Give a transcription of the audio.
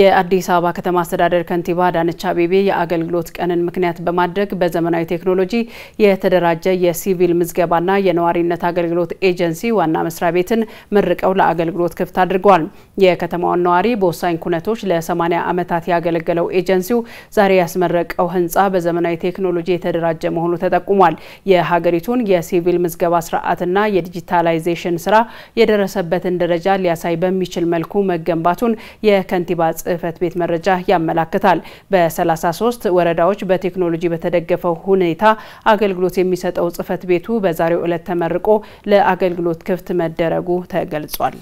የአዲስ አበባ ከተማ አስተዳደር ከንቲባ አዳነች አቤቤ የአገልግሎት ቀንን ምክንያት በማድረግ በዘመናዊ ቴክኖሎጂ የተደራጀ የሲቪል ምዝገባና የነዋሪነት አገልግሎት ኤጀንሲ ዋና መስሪያ ቤትን መርቀው ለአገልግሎት ክፍት አድርገዋል። የከተማዋን ነዋሪ በወሳኝ ኩነቶች ለ80 ዓመታት ያገለገለው ኤጀንሲው ዛሬ ያስመረቀው ህንፃ በዘመናዊ ቴክኖሎጂ የተደራጀ መሆኑ ተጠቁሟል። የሀገሪቱን የሲቪል ምዝገባ ስርዓትና የዲጂታላይዜሽን ስራ የደረሰበትን ደረጃ ሊያሳይ በሚችል መልኩ መገንባቱን የከንቲባ ጽህፈት ቤት መረጃ ያመላክታል። በ33 ወረዳዎች በቴክኖሎጂ በተደገፈው ሁኔታ አገልግሎት የሚሰጠው ጽህፈት ቤቱ በዛሬው ዕለት ተመርቆ ለአገልግሎት ክፍት መደረጉ ተገልጿል።